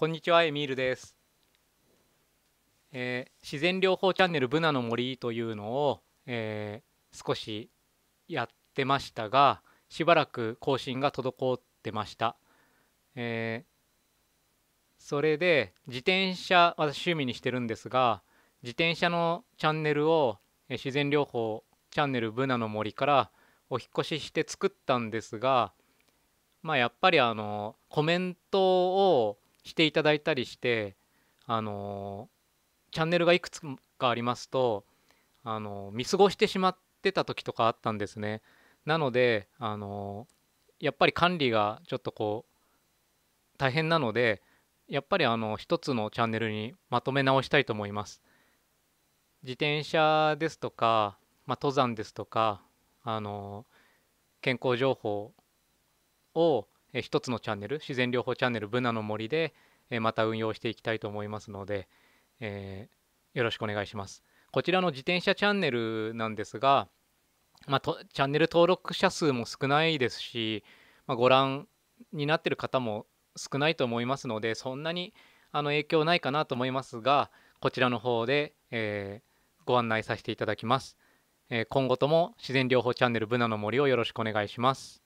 こんにちはエミールです、えー、自然療法チャンネルブナの森というのを、えー、少しやってましたがしばらく更新が滞ってました、えー、それで自転車私趣味にしてるんですが自転車のチャンネルを自然療法チャンネルブナの森からお引越しして作ったんですがまあやっぱりあのコメントをしていただいたりしてあのチャンネルがいくつかありますとあの見過ごしてしまってた時とかあったんですね。なのであのやっぱり管理がちょっとこう大変なのでやっぱりあの一つのチャンネルにまとめ直したいと思います。自転車ですとか、まあ、登山ですとかあの健康情報をえ1つのチャンネル自然療法チャンネルブナの森で、えまた運用していきたいと思いますので、えよろしくお願いします。こちらの自転車チャンネルなんですが、まあ、チャンネル登録者数も少ないですし、まあ、ご覧になってる方も少ないと思いますのでそんなにあの影響ないかなと思いますがこちらの方で、えー、ご案内させていただきます、えー、今後とも自然療法チャンネルブナの森をよろしくお願いします